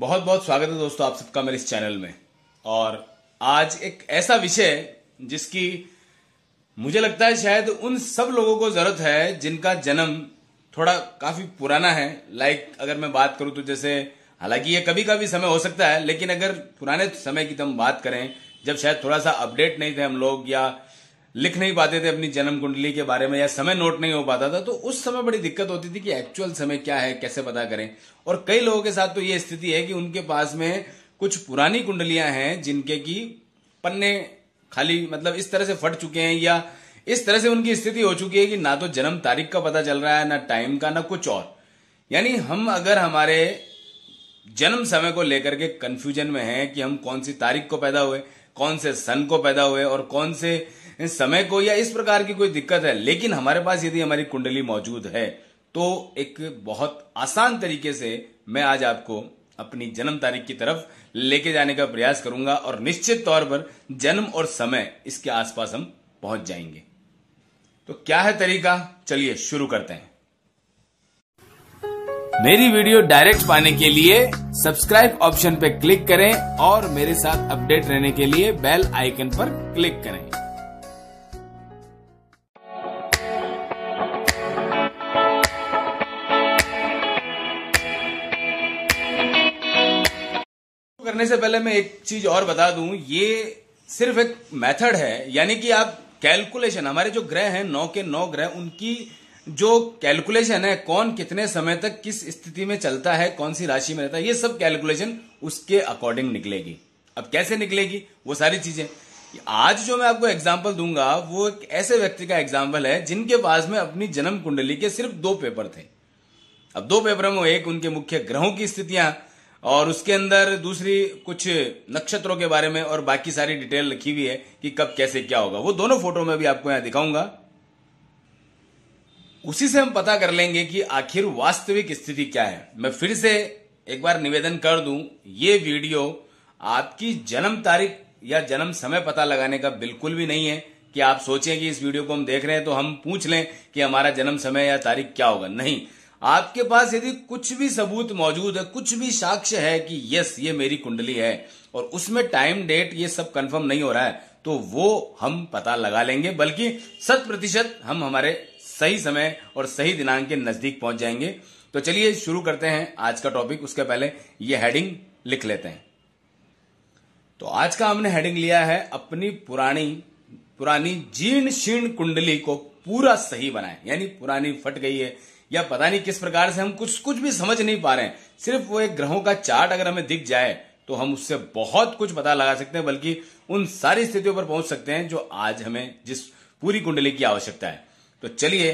बहुत बहुत स्वागत है दोस्तों आप सबका मेरे इस चैनल में और आज एक ऐसा विषय जिसकी मुझे लगता है शायद उन सब लोगों को जरूरत है जिनका जन्म थोड़ा काफी पुराना है लाइक अगर मैं बात करूं तो जैसे हालांकि ये कभी कभी समय हो सकता है लेकिन अगर पुराने समय की तो हम बात करें जब शायद थोड़ा सा अपडेट नहीं थे हम लोग या लिख नहीं पाते थे अपनी जन्म कुंडली के बारे में या समय नोट नहीं हो पाता था तो उस समय बड़ी दिक्कत होती थी कि एक्चुअल समय क्या है कैसे पता करें और कई लोगों के साथ तो ये स्थिति है कि उनके पास में कुछ पुरानी कुंडलियां हैं जिनके की पन्ने खाली मतलब इस तरह से फट चुके हैं या इस तरह से उनकी स्थिति हो चुकी है कि ना तो जन्म तारीख का पता चल रहा है ना टाइम का ना कुछ और यानी हम अगर हमारे जन्म समय को लेकर के कंफ्यूजन में हैं कि हम कौन सी तारीख को पैदा हुए कौन से सन को पैदा हुए और कौन से समय को या इस प्रकार की कोई दिक्कत है लेकिन हमारे पास यदि हमारी कुंडली मौजूद है तो एक बहुत आसान तरीके से मैं आज आपको अपनी जन्म तारीख की तरफ लेके जाने का प्रयास करूंगा और निश्चित तौर पर जन्म और समय इसके आसपास हम पहुंच जाएंगे तो क्या है तरीका चलिए शुरू करते हैं मेरी वीडियो डायरेक्ट पाने के लिए सब्सक्राइब ऑप्शन पर क्लिक करें और मेरे साथ अपडेट रहने के लिए बेल आइकन पर क्लिक करें करने से पहले मैं एक चीज और बता दूं ये सिर्फ एक मेथड है यानी कि आप कैलकुलेशन हमारे जो ग्रह हैं नौ के नौ ग्रह उनकी जो कैलकुलेशन है कौन कितने समय तक किस स्थिति में चलता है कौन सी राशि में रहता है ये सब कैलकुलेशन उसके अकॉर्डिंग निकलेगी अब कैसे निकलेगी वो सारी चीजें आज जो मैं आपको एग्जाम्पल दूंगा वो एक ऐसे व्यक्ति का एग्जाम्पल है जिनके पास में अपनी जन्म कुंडली के सिर्फ दो पेपर थे अब दो पेपरों में एक उनके मुख्य ग्रहों की स्थितियां और उसके अंदर दूसरी कुछ नक्षत्रों के बारे में और बाकी सारी डिटेल लिखी हुई है कि कब कैसे क्या होगा वो दोनों फोटो में भी आपको यहां दिखाऊंगा उसी से हम पता कर लेंगे कि आखिर वास्तविक स्थिति क्या है मैं फिर से एक बार निवेदन कर दूं ये वीडियो आपकी जन्म तारीख या जन्म समय पता लगाने का बिल्कुल भी नहीं है कि आप सोचें कि इस वीडियो को हम देख रहे हैं तो हम पूछ लें कि हमारा जन्म समय या तारीख क्या होगा नहीं आपके पास यदि कुछ भी सबूत मौजूद है कुछ भी साक्ष्य है कि यस ये मेरी कुंडली है और उसमें टाइम डेट ये सब कंफर्म नहीं हो रहा है तो वो हम पता लगा लेंगे बल्कि शत प्रतिशत हम हमारे सही समय और सही दिनांक के नजदीक पहुंच जाएंगे तो चलिए शुरू करते हैं आज का टॉपिक उसके पहले ये हेडिंग लिख लेते हैं तो आज का हमने हेडिंग लिया है अपनी पुरानी पुरानी जीर्ण शीर्ण कुंडली को पूरा सही बनाए यानी पुरानी फट गई है या पता नहीं किस प्रकार से हम कुछ कुछ भी समझ नहीं पा रहे हैं सिर्फ वो एक ग्रहों का चार्ट अगर हमें दिख जाए तो हम उससे बहुत कुछ पता लगा सकते हैं बल्कि उन सारी स्थितियों पर पहुंच सकते हैं जो आज हमें जिस पूरी कुंडली की आवश्यकता है तो चलिए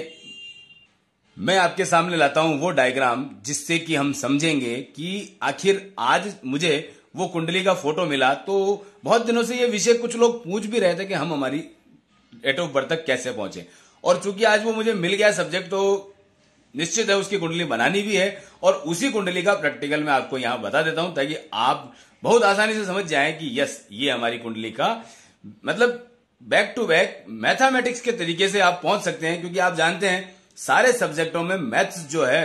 मैं आपके सामने लाता हूं वो डायग्राम जिससे कि हम समझेंगे कि आखिर आज मुझे वो कुंडली का फोटो मिला तो बहुत दिनों से ये विषय कुछ लोग पूछ भी रहे थे कि हम हमारी डेट ऑफ बर्थ तक कैसे पहुंचे और चूंकि आज वो मुझे मिल गया सब्जेक्ट तो निश्चित है उसकी कुंडली बनानी भी है और उसी कुंडली का प्रैक्टिकल मैं आपको यहां बता देता हूं ताकि आप बहुत आसानी से समझ जाए कि यस ये हमारी कुंडली का मतलब बैक टू बैक मैथामेटिक्स के तरीके से आप पहुंच सकते हैं क्योंकि आप जानते हैं सारे सब्जेक्टों में मैथ्स जो है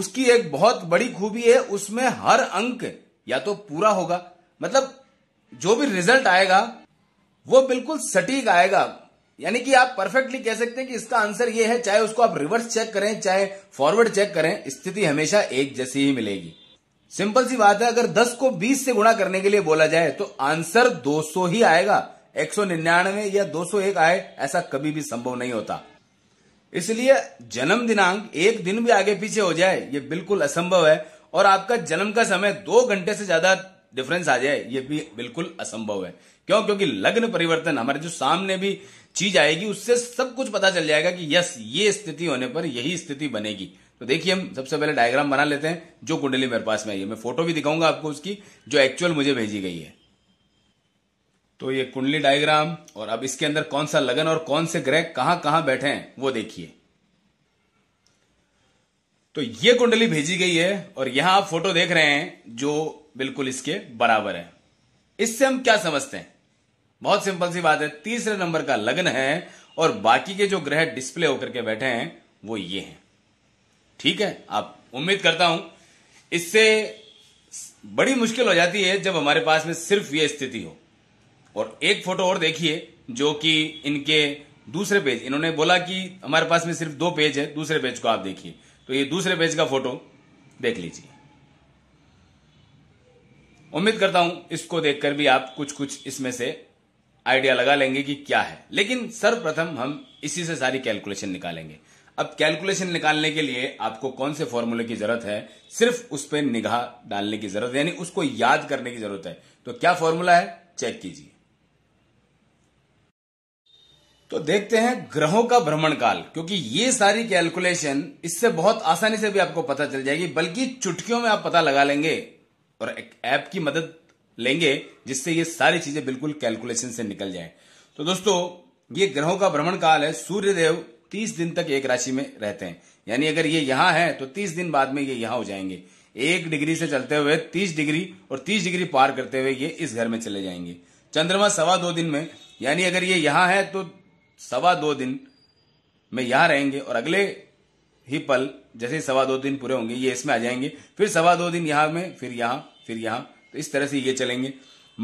उसकी एक बहुत बड़ी खूबी है उसमें हर अंक या तो पूरा होगा मतलब जो भी रिजल्ट आएगा वो बिल्कुल सटीक आएगा यानी कि आप परफेक्टली कह सकते हैं कि इसका आंसर ये है चाहे उसको आप रिवर्स चेक करें चाहे फॉरवर्ड चेक करें स्थिति हमेशा एक जैसी ही मिलेगी सिंपल सी बात है अगर 10 को 20 से गुणा करने के लिए बोला जाए तो आंसर 200 ही आएगा 199 या 201 आए ऐसा कभी भी संभव नहीं होता इसलिए जन्म दिनांक एक दिन भी आगे पीछे हो जाए ये बिल्कुल असंभव है और आपका जन्म का समय दो घंटे से ज्यादा डिफरेंस आ जाए ये भी बिल्कुल असंभव है क्यों क्योंकि लग्न परिवर्तन हमारे जो सामने भी चीज आएगी उससे सब कुछ पता चल जाएगा कि यस ये स्थिति होने पर यही स्थिति बनेगी तो देखिए हम सबसे पहले डायग्राम बना लेते हैं जो कुंडली मेरे पास में आई है मैं फोटो भी दिखाऊंगा आपको उसकी जो एक्चुअल मुझे भेजी गई है तो ये कुंडली डायग्राम और अब इसके अंदर कौन सा लगन और कौन से ग्रह कहां कहां बैठे हैं वो देखिए तो ये कुंडली भेजी गई है और यहां आप फोटो देख रहे हैं जो बिल्कुल इसके बराबर है इससे हम क्या समझते हैं बहुत सिंपल सी बात है तीसरे नंबर का लग्न है और बाकी के जो ग्रह डिस्प्ले होकर के बैठे हैं वो ये हैं ठीक है आप उम्मीद करता हूं इससे बड़ी मुश्किल हो जाती है जब हमारे पास में सिर्फ ये स्थिति हो और एक फोटो और देखिए जो कि इनके दूसरे पेज इन्होंने बोला कि हमारे पास में सिर्फ दो पेज है दूसरे पेज को आप देखिए तो ये दूसरे पेज का फोटो देख लीजिए उम्मीद करता हूं इसको देखकर भी आप कुछ कुछ इसमें से आइडिया लगा लेंगे कि क्या है लेकिन सर्वप्रथम हम इसी से सारी कैलकुलेशन निकालेंगे अब कैलकुलेशन निकालने के लिए आपको कौन से फॉर्मूले की जरूरत है सिर्फ उस पर निगाह डालने की जरूरत है यानी उसको याद करने की जरूरत है तो क्या फॉर्मूला है चेक कीजिए तो देखते हैं ग्रहों का भ्रमण काल क्योंकि ये सारी कैलकुलेशन इससे बहुत आसानी से भी आपको पता चल जाएगी बल्कि चुटकियों में आप पता लगा लेंगे और एक ऐप की मदद लेंगे जिससे ये सारी चीजें बिल्कुल कैलकुलेशन से निकल जाए तो दोस्तों ये ग्रहों का भ्रमण काल है सूर्य देव तीस दिन तक एक राशि में रहते हैं यानी अगर ये यहां है तो तीस दिन बाद में ये यहां हो जाएंगे एक डिग्री से चलते हुए तीस डिग्री और तीस डिग्री पार करते हुए ये इस घर में चले जाएंगे चंद्रमा सवा दो दिन में यानी अगर ये यहां है तो सवा दो दिन में यहां रहेंगे और अगले ही पल जैसे सवा दो दिन पूरे होंगे ये इसमें आ जाएंगे फिर सवा दो दिन यहां में फिर यहां फिर यहां तो इस तरह से ये चलेंगे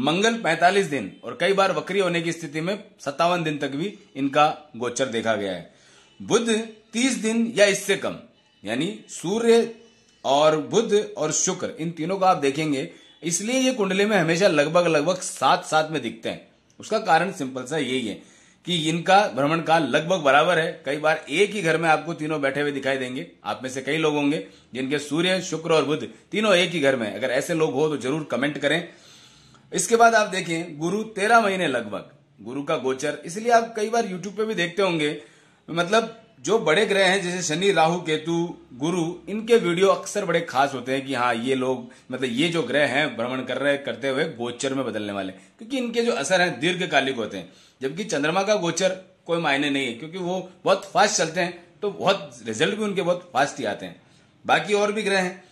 मंगल 45 दिन और कई बार वक्री होने की स्थिति में सत्तावन दिन तक भी इनका गोचर देखा गया है बुद्ध 30 दिन या इससे कम यानी सूर्य और बुद्ध और शुक्र इन तीनों का आप देखेंगे इसलिए ये कुंडली में हमेशा लगभग लगभग सात सात में दिखते हैं उसका कारण सिंपल सा यही है कि इनका भ्रमण काल लगभग बराबर है कई बार एक ही घर में आपको तीनों बैठे हुए दिखाई देंगे आप में से कई लोग होंगे जिनके सूर्य शुक्र और बुध तीनों एक ही घर में अगर ऐसे लोग हो तो जरूर कमेंट करें इसके बाद आप देखें गुरु तेरह महीने लगभग गुरु का गोचर इसलिए आप कई बार यूट्यूब पे भी देखते होंगे मतलब जो बड़े ग्रह हैं जैसे शनि राहु केतु गुरु इनके वीडियो अक्सर बड़े खास होते हैं कि हाँ ये लोग मतलब ये जो ग्रह हैं भ्रमण कर रहे करते हुए गोचर में बदलने वाले क्योंकि इनके जो असर हैं दीर्घकालिक होते हैं जबकि चंद्रमा का गोचर कोई मायने नहीं है क्योंकि वो बहुत फास्ट चलते हैं तो बहुत रिजल्ट भी उनके बहुत फास्ट ही आते हैं बाकी और भी ग्रह हैं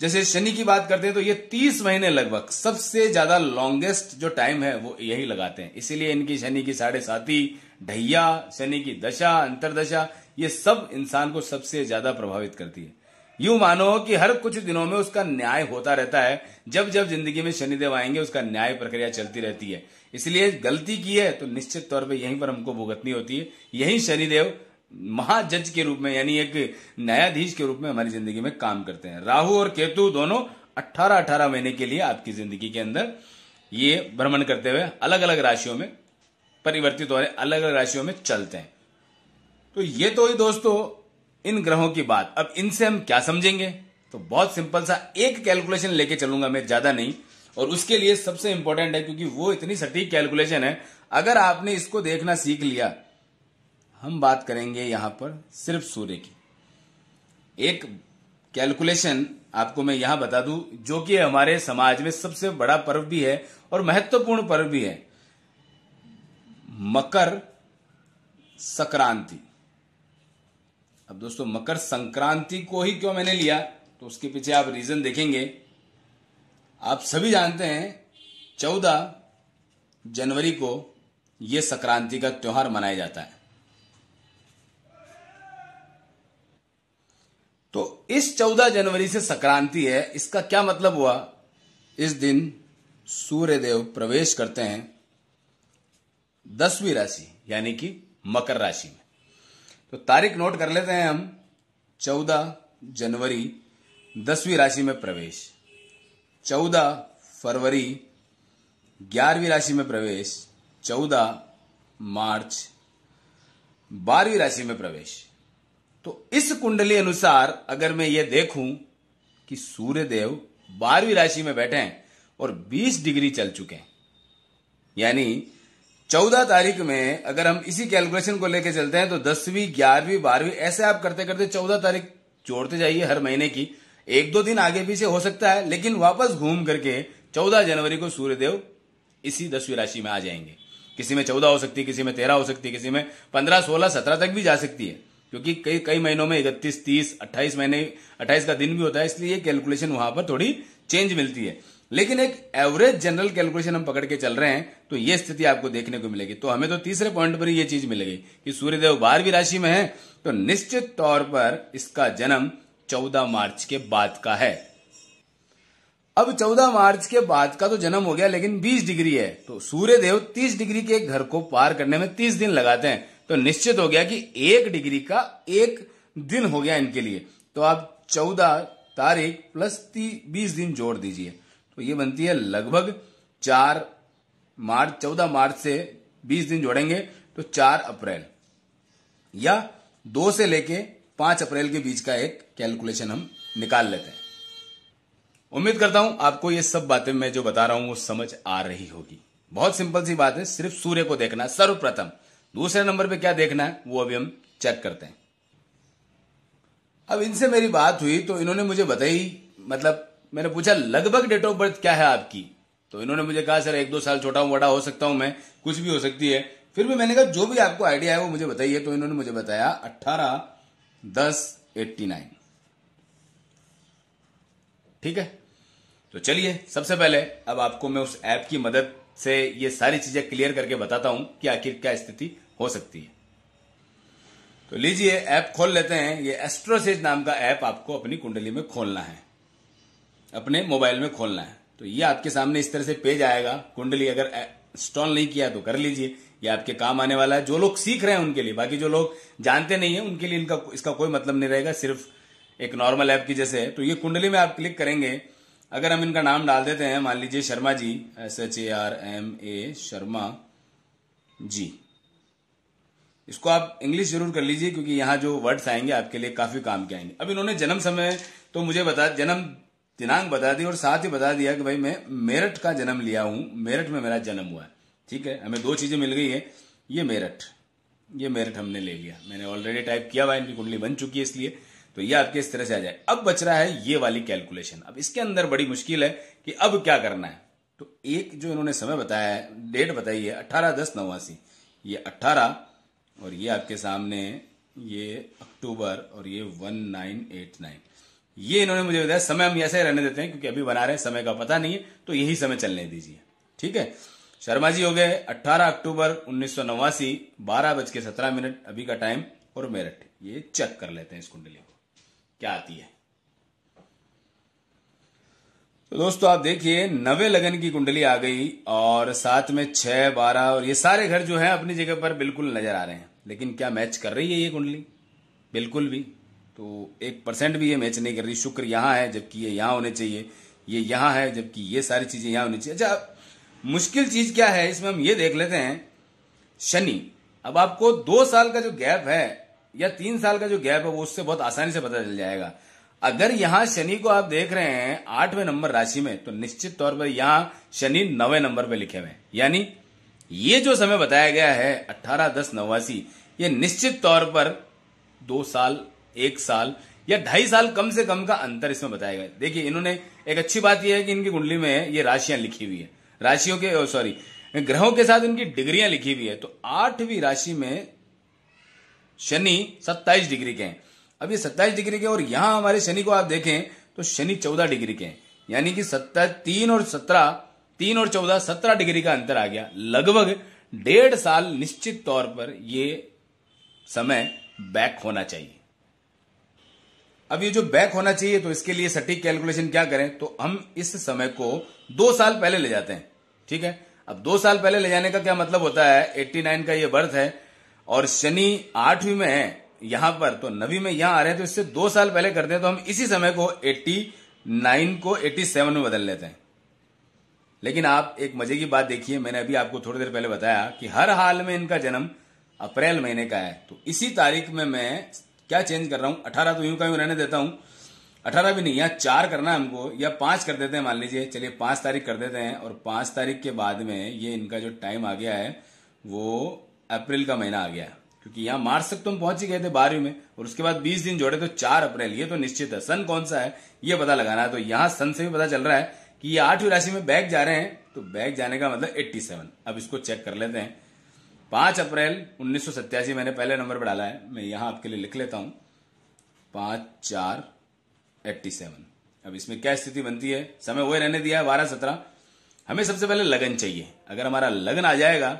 जैसे शनि की बात करते हैं तो ये तीस महीने लगभग सबसे ज्यादा लॉन्गेस्ट जो टाइम है वो यही लगाते हैं इसीलिए इनकी शनि की साढ़े साथी ढैया शनि की दशा अंतरदशा ये सब इंसान को सबसे ज्यादा प्रभावित करती है यूं मानो कि हर कुछ दिनों में उसका न्याय होता रहता है जब जब जिंदगी में शनिदेव आएंगे उसका न्याय प्रक्रिया चलती रहती है इसलिए गलती की है तो निश्चित तौर पर यहीं पर हमको भुगतनी होती है यही शनिदेव महाजज के रूप में यानी एक न्यायाधीश के रूप में हमारी जिंदगी में काम करते हैं राहु और केतु दोनों 18-18 महीने के लिए आपकी जिंदगी के अंदर ये भ्रमण करते हुए अलग अलग राशियों में परिवर्तित हो रहे अलग अलग राशियों में चलते हैं तो ये तो ही दोस्तों इन ग्रहों की बात अब इनसे हम क्या समझेंगे तो बहुत सिंपल सा एक कैलकुलेशन लेके चलूंगा मैं ज्यादा नहीं और उसके लिए सबसे इंपॉर्टेंट है क्योंकि वो इतनी सटीक कैलकुलेशन है अगर आपने इसको देखना सीख लिया हम बात करेंगे यहां पर सिर्फ सूर्य की एक कैलकुलेशन आपको मैं यहां बता दूं जो कि हमारे समाज में सबसे बड़ा पर्व भी है और महत्वपूर्ण पर्व भी है मकर संक्रांति अब दोस्तों मकर संक्रांति को ही क्यों मैंने लिया तो उसके पीछे आप रीजन देखेंगे आप सभी जानते हैं चौदह जनवरी को यह संक्रांति का त्यौहार मनाया जाता है तो इस 14 जनवरी से संक्रांति है इसका क्या मतलब हुआ इस दिन सूर्यदेव प्रवेश करते हैं दसवीं राशि यानी कि मकर राशि में तो तारीख नोट कर लेते हैं हम 14 जनवरी दसवीं राशि में प्रवेश 14 फरवरी ग्यारहवीं राशि में प्रवेश 14 मार्च बारहवीं राशि में प्रवेश तो इस कुंडली अनुसार अगर मैं ये देखूं कि सूर्यदेव बारहवीं राशि में बैठे हैं और 20 डिग्री चल चुके हैं यानी 14 तारीख में अगर हम इसी कैलकुलेशन को लेकर चलते हैं तो दसवीं ग्यारहवीं बारहवीं ऐसे आप करते करते 14 तारीख जोड़ते जाइए हर महीने की एक दो दिन आगे पीछे हो सकता है लेकिन वापस घूम करके 14 जनवरी को सूर्यदेव इसी दसवीं राशि में आ जाएंगे किसी में चौदह हो सकती है किसी में तेरह हो सकती है किसी में पंद्रह सोलह सत्रह तक भी जा सकती है क्योंकि कई कई महीनों में इकतीस तीस अट्ठाईस महीने अट्ठाईस का दिन भी होता है इसलिए कैलकुलेशन वहां पर थोड़ी चेंज मिलती है लेकिन एक एवरेज जनरल कैलकुलेशन हम पकड़ के चल रहे हैं तो ये स्थिति आपको देखने को मिलेगी तो हमें तो तीसरे पॉइंट पर ये चीज मिलेगी कि सूर्यदेव बारहवीं राशि में है तो निश्चित तौर पर इसका जन्म चौदह मार्च के बाद का है अब 14 मार्च के बाद का तो जन्म हो गया लेकिन 20 डिग्री है तो सूर्यदेव तीस 30 डिग्री के घर को पार करने में 30 दिन लगाते हैं तो निश्चित हो गया कि एक डिग्री का एक दिन हो गया इनके लिए तो आप चौदह तारीख प्लस बीस दिन जोड़ दीजिए तो ये बनती है लगभग चार मार्च चौदह मार्च से बीस दिन जोड़ेंगे तो चार अप्रैल या दो से लेके पांच अप्रैल के बीच का एक कैलकुलेशन हम निकाल लेते हैं उम्मीद करता हूं आपको ये सब बातें मैं जो बता रहा हूं वो समझ आ रही होगी बहुत सिंपल सी बात है सिर्फ सूर्य को देखना सर्वप्रथम दूसरे नंबर पे क्या देखना है वो अभी हम चेक करते हैं अब इनसे मेरी बात हुई तो इन्होंने मुझे बताई मतलब मैंने पूछा लगभग डेट ऑफ बर्थ क्या है आपकी तो इन्होंने मुझे कहा सर एक दो साल छोटा हूं बड़ा हो सकता हूं मैं कुछ भी हो सकती है फिर भी मैंने कहा जो भी आपको आइडिया है वो मुझे बताइए तो इन्होंने मुझे बताया अट्ठारह दस एट्टी नाइन ठीक है तो चलिए सबसे पहले अब आपको मैं उस ऐप की मदद से ये सारी चीजें क्लियर करके बताता हूं कि आखिर क्या स्थिति हो सकती है तो लीजिए ऐप खोल लेते हैं ये एस्ट्रोसेज नाम का ऐप आपको अपनी कुंडली में खोलना है अपने मोबाइल में खोलना है तो ये आपके सामने इस तरह से पेज आएगा कुंडली अगर इंस्टॉल नहीं किया तो कर लीजिए ये आपके काम आने वाला है जो लोग सीख रहे हैं उनके लिए बाकी जो लोग जानते नहीं है उनके लिए इनका इसका कोई मतलब नहीं रहेगा सिर्फ एक नॉर्मल ऐप की जैसे है तो ये कुंडली में आप क्लिक करेंगे अगर हम इनका नाम डाल देते हैं मान लीजिए Sharma ji S H A R M A Sharma ji इसको आप इंग्लिश जरूर कर लीजिए क्योंकि यहाँ जो वर्ड्स आएंगे आपके लिए काफी काम के आएंगे अब इन्होंने जन्म समय तो मुझे बता जन्म दिनांक बता दी और साथ ही बता दिया कि भाई मैं मेरठ का जन्म लिया हूं मेरठ में मेरा जन्म हुआ है ठीक है हमें दो चीजें मिल गई है ये मेरठ ये मेरठ हमने ले लिया मैंने ऑलरेडी टाइप किया हुआ इनकी कुंडली बन चुकी है इसलिए तो ये आपके इस तरह से आ जाए अब बच रहा है ये वाली कैलकुलेशन अब इसके अंदर बड़ी मुश्किल है कि अब क्या करना है तो एक जो इन्होंने समय बताया है डेट बताई है अट्ठारह दस नवासी ये अट्ठारह और ये आपके सामने ये अक्टूबर और ये वन नाइन एट नाइन ये इन्होंने मुझे बताया समय हम ऐसे रहने देते हैं क्योंकि अभी बना रहे हैं समय का पता नहीं है तो यही समय चलने दीजिए ठीक है शर्मा जी हो गए 18 अक्टूबर उन्नीस सौ नवासी बारह बज के सत्रह मिनट अभी का टाइम और मेरठ ये चेक कर लेते हैं इस कुंडली को क्या आती है तो दोस्तों आप देखिए नवे लगन की कुंडली आ गई और साथ में छह बारह और ये सारे घर जो है अपनी जगह पर बिल्कुल नजर आ रहे हैं लेकिन क्या मैच कर रही है ये कुंडली बिल्कुल भी तो एक परसेंट भी ये मैच नहीं कर रही शुक्र यहां है जबकि ये यहां होने चाहिए ये यहां है जबकि ये सारी चीजें यहां होनी चाहिए अच्छा मुश्किल चीज क्या है इसमें हम ये देख लेते हैं शनि अब आपको दो साल का जो गैप है या तीन साल का जो गैप है वो उससे बहुत आसानी से पता चल जाएगा अगर यहां शनि को आप देख रहे हैं आठवें नंबर राशि में तो निश्चित तौर पर यहां शनि नवे नंबर पे लिखे हुए हैं यानी ये जो समय बताया गया है अट्ठारह दस नवासी ये निश्चित तौर पर दो साल एक साल या ढाई साल कम से कम का अंतर इसमें बताया गया देखिए इन्होंने एक अच्छी बात यह है कि इनकी कुंडली में ये राशियां लिखी हुई है राशियों के सॉरी ग्रहों के साथ इनकी डिग्रियां लिखी हुई है तो आठवीं राशि में शनि सत्ताईस डिग्री के हैं अब ये सत्ताईस डिग्री के और यहां हमारे शनि को आप देखें तो शनि चौदह डिग्री के यानी कि सत्ता तीन और सत्रह तीन और चौदह सत्रह डिग्री का अंतर आ गया लगभग डेढ़ साल निश्चित तौर पर ये समय बैक होना चाहिए अब ये जो बैक होना चाहिए तो इसके लिए सटीक कैलकुलेशन क्या करें तो हम इस समय को दो साल पहले ले जाते हैं ठीक है अब दो साल पहले ले जाने का क्या मतलब होता है 89 का ये बर्थ है और शनि आठवीं में है यहां पर तो नवी में यहां आ रहे हैं तो इससे दो साल पहले करते हैं तो हम इसी समय को 89 को 87 में बदल लेते हैं लेकिन आप एक मजे की बात देखिए मैंने अभी आपको थोड़ी देर पहले बताया कि हर हाल में इनका जन्म अप्रैल महीने का है तो इसी तारीख में मैं क्या चेंज कर रहा हूं अठारह तो यूं का यूं रहने देता हूं अठारह भी नहीं यहां चार करना है हमको या पांच कर देते हैं मान लीजिए चलिए पांच तारीख कर देते हैं और पांच तारीख के बाद में ये इनका जो टाइम आ गया है वो अप्रैल का महीना आ गया है क्योंकि यहां मार्च तक तो हम पहुंच ही गए थे बारहवीं में और उसके बाद बीस दिन जोड़े तो चार अप्रैल ये तो निश्चित है सन कौन सा है ये पता लगाना है तो यहां सन से भी पता चल रहा है कि ये आठवीं राशि में बैग जा रहे हैं तो बैग जाने का मतलब एट्टी अब इसको चेक कर लेते हैं पांच अप्रैल उन्नीस मैंने पहले नंबर पर डाला है मैं यहां आपके लिए लिख लेता हूं पांच चार एट्टी सेवन अब इसमें क्या स्थिति बनती है समय वही रहने दिया है बारह सत्रह हमें सबसे पहले लगन चाहिए अगर हमारा लगन आ जाएगा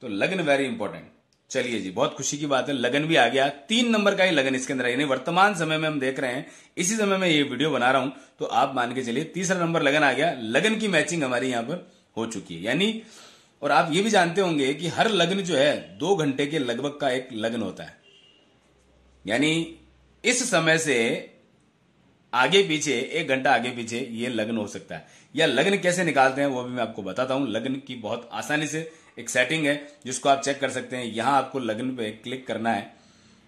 तो लगन वेरी इंपॉर्टेंट चलिए जी बहुत खुशी की बात है लगन भी आ गया तीन नंबर का ही लगन इसके अंदर यानी वर्तमान समय में हम देख रहे हैं इसी समय में ये वीडियो बना रहा हूं तो आप मान के चलिए तीसरा नंबर लगन आ गया लगन की मैचिंग हमारी यहां पर हो चुकी है यानी और आप ये भी जानते होंगे कि हर लग्न जो है दो घंटे के लगभग का एक लग्न होता है यानी इस समय से आगे पीछे एक घंटा आगे पीछे ये लग्न हो सकता है या लग्न कैसे निकालते हैं वो भी मैं आपको बताता हूं लग्न की बहुत आसानी से एक सेटिंग है जिसको आप चेक कर सकते हैं यहां आपको लग्न पे क्लिक करना है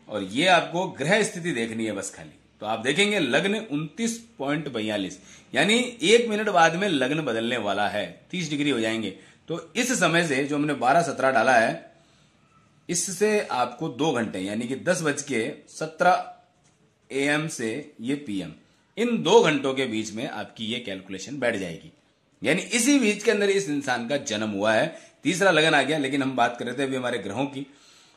और ये आपको ग्रह स्थिति देखनी है बस खाली तो आप देखेंगे लग्न उन्तीस पॉइंट बयालीस यानी एक मिनट बाद में लग्न बदलने वाला है तीस डिग्री हो जाएंगे तो इस समय से जो हमने बारह सत्रह डाला है इससे आपको दो घंटे यानी कि दस बज के सत्रह ए एम से ये पीएम इन दो घंटों के बीच में आपकी ये कैलकुलेशन बैठ जाएगी यानी इसी बीच के अंदर इस इंसान का जन्म हुआ है तीसरा लगन आ गया लेकिन हम बात कर रहे थे अभी हमारे ग्रहों की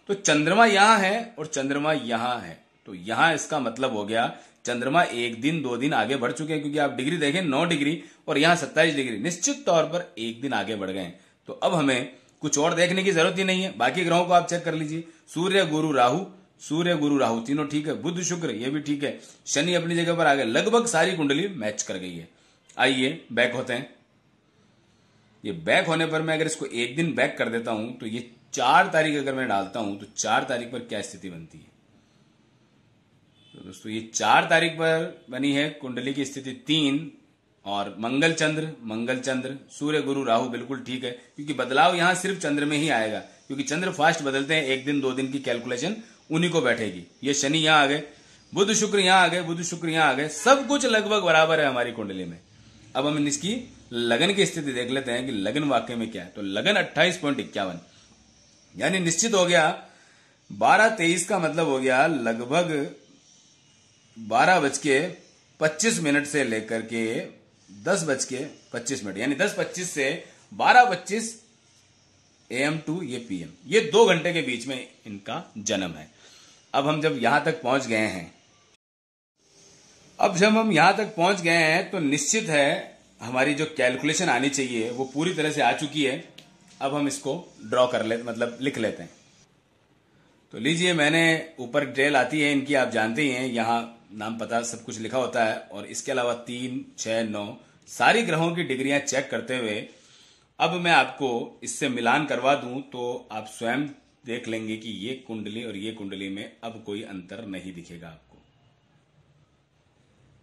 तो चंद्रमा यहां है और चंद्रमा यहां है तो यहां इसका मतलब हो गया चंद्रमा एक दिन दो दिन आगे बढ़ चुके हैं क्योंकि आप डिग्री देखें नौ डिग्री और यहां सत्ताईस डिग्री निश्चित तौर पर एक दिन आगे बढ़ गए तो अब हमें कुछ और देखने की जरूरत ही नहीं है बाकी ग्रहों को आप चेक कर लीजिए सूर्य गुरु राहु सूर्य गुरु राहु तीनों ठीक है बुद्ध शुक्र ये भी ठीक है शनि अपनी जगह पर आ गए लगभग सारी कुंडली मैच कर गई है आइए बैक होते हैं ये बैक होने पर मैं अगर इसको एक दिन बैक कर देता हूं तो ये चार तारीख अगर मैं डालता हूं तो चार तारीख पर क्या स्थिति बनती है तो दोस्तों ये चार तारीख पर बनी है कुंडली की स्थिति तीन और मंगल चंद्र मंगल चंद्र सूर्य गुरु राहु बिल्कुल ठीक है क्योंकि बदलाव यहां सिर्फ चंद्र में ही आएगा क्योंकि चंद्र फास्ट बदलते हैं एक दिन दो दिन की कैलकुलेशन उन्हीं को बैठेगी ये शनि यहां आ गए बुध शुक्र यहां आ गए बुध शुक्र यहां आ गए सब कुछ लगभग बराबर है हमारी कुंडली में अब हम इसकी लगन की स्थिति देख लेते हैं कि लगन वाक्य में क्या है तो लगन अट्ठाईस पॉइंट इक्यावन यानी निश्चित हो गया बारह तेईस का मतलब हो गया लगभग बारह बज के पच्चीस मिनट से लेकर के दस बज के पच्चीस मिनट यानी दस पच्चीस से बारह पच्चीस ए एम टू ये पी एम ये दो घंटे के बीच में इनका जन्म है अब हम जब यहां तक पहुंच गए हैं अब जब हम यहां तक पहुंच गए हैं तो निश्चित है हमारी जो कैलकुलेशन आनी चाहिए वो पूरी तरह से आ चुकी है अब हम इसको ड्रॉ कर ले मतलब लिख लेते हैं तो लीजिए मैंने ऊपर डिटेल आती है इनकी आप जानते ही हैं यहाँ नाम पता सब कुछ लिखा होता है और इसके अलावा तीन छः नौ सारी ग्रहों की डिग्रियां चेक करते हुए अब मैं आपको इससे मिलान करवा दूं तो आप स्वयं देख लेंगे कि ये कुंडली और ये कुंडली में अब कोई अंतर नहीं दिखेगा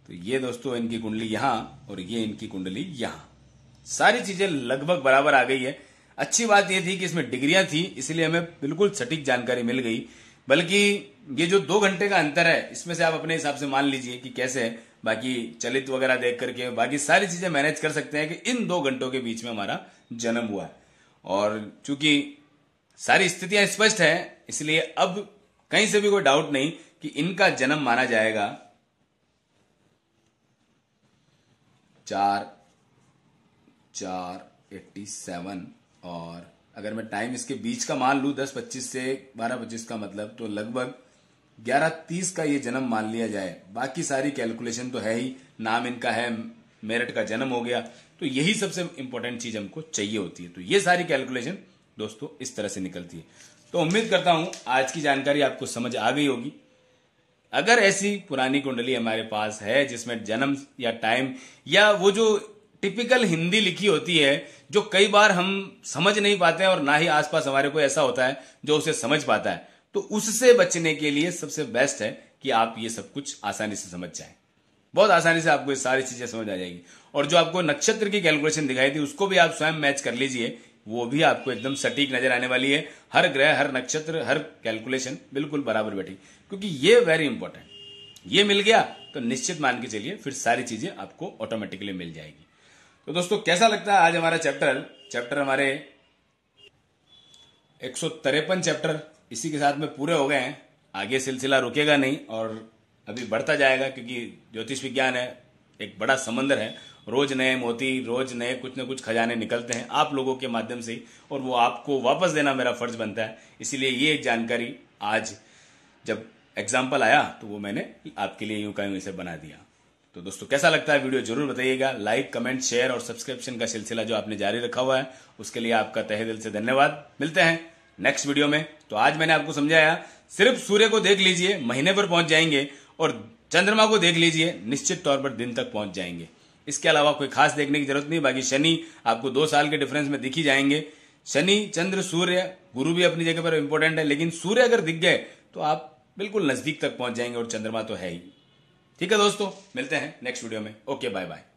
तो ये दोस्तों इनकी कुंडली यहां और ये इनकी कुंडली यहां सारी चीजें लगभग बराबर आ गई है अच्छी बात यह थी कि इसमें डिग्रियां थी इसलिए हमें बिल्कुल सटीक जानकारी मिल गई बल्कि ये जो दो घंटे का अंतर है इसमें से आप अपने हिसाब से मान लीजिए कि कैसे है बाकी चलित वगैरह देख करके बाकी सारी चीजें मैनेज कर सकते हैं कि इन दो घंटों के बीच में हमारा जन्म हुआ है और चूंकि सारी स्थितियां स्पष्ट है इसलिए अब कहीं से भी कोई डाउट नहीं कि इनका जन्म माना जाएगा चार चार एट्टी सेवन और अगर मैं टाइम इसके बीच का मान लू दस पच्चीस से बारह पच्चीस का मतलब तो लगभग ग्यारह तीस का ये जन्म मान लिया जाए बाकी सारी कैलकुलेशन तो है ही नाम इनका है मेरठ का जन्म हो गया तो यही सबसे इंपॉर्टेंट चीज हमको चाहिए होती है तो ये सारी कैलकुलेशन दोस्तों इस तरह से निकलती है तो उम्मीद करता हूं आज की जानकारी आपको समझ आ गई होगी अगर ऐसी पुरानी कुंडली हमारे पास है जिसमें जन्म या टाइम या वो जो टिपिकल हिंदी लिखी होती है जो कई बार हम समझ नहीं पाते हैं और ना ही आसपास हमारे कोई ऐसा होता है जो उसे समझ पाता है तो उससे बचने के लिए सबसे बेस्ट है कि आप ये सब कुछ आसानी से समझ जाए बहुत आसानी से आपको ये सारी चीजें समझ आ जाएगी और जो आपको नक्षत्र की कैलकुलेशन दिखाई थी उसको भी आप स्वयं मैच कर लीजिए वो भी आपको एकदम सटीक नजर आने वाली है हर ग्रह हर नक्षत्र हर कैलकुलेशन बिल्कुल बराबर बैठी क्योंकि ये वेरी इंपॉर्टेंट ये मिल गया तो निश्चित मान के चलिए फिर सारी चीजें आपको ऑटोमेटिकली मिल जाएगी तो दोस्तों कैसा लगता है आज हमारा चैप्टर चैप्टर हमारे एक चैप्टर इसी के साथ में पूरे हो गए हैं आगे सिलसिला रुकेगा नहीं और अभी बढ़ता जाएगा क्योंकि ज्योतिष विज्ञान है एक बड़ा समंदर है रोज नए मोती रोज नए कुछ न कुछ खजाने निकलते हैं आप लोगों के माध्यम से ही और वो आपको वापस देना मेरा फर्ज बनता है इसीलिए ये एक जानकारी आज जब एग्जाम्पल आया तो वो मैंने आपके लिए यूं का यूं इसे बना दिया तो दोस्तों कैसा लगता है वीडियो जरूर बताइएगा लाइक कमेंट शेयर और सब्सक्रिप्शन का सिलसिला जो आपने जारी रखा हुआ है उसके लिए आपका तहे दिल से धन्यवाद मिलते हैं नेक्स्ट वीडियो में तो आज मैंने आपको समझाया सिर्फ सूर्य को देख लीजिए महीने पर पहुंच जाएंगे और चंद्रमा को देख लीजिए निश्चित तौर पर दिन तक पहुंच जाएंगे इसके अलावा कोई खास देखने की जरूरत नहीं बाकी शनि आपको दो साल के डिफरेंस में दिखी जाएंगे शनि चंद्र सूर्य गुरु भी अपनी जगह पर इंपॉर्टेंट है लेकिन सूर्य अगर दिख गए तो आप बिल्कुल नज़दीक तक पहुंच जाएंगे और चंद्रमा तो है ही ठीक है दोस्तों मिलते हैं नेक्स्ट वीडियो में ओके बाय बाय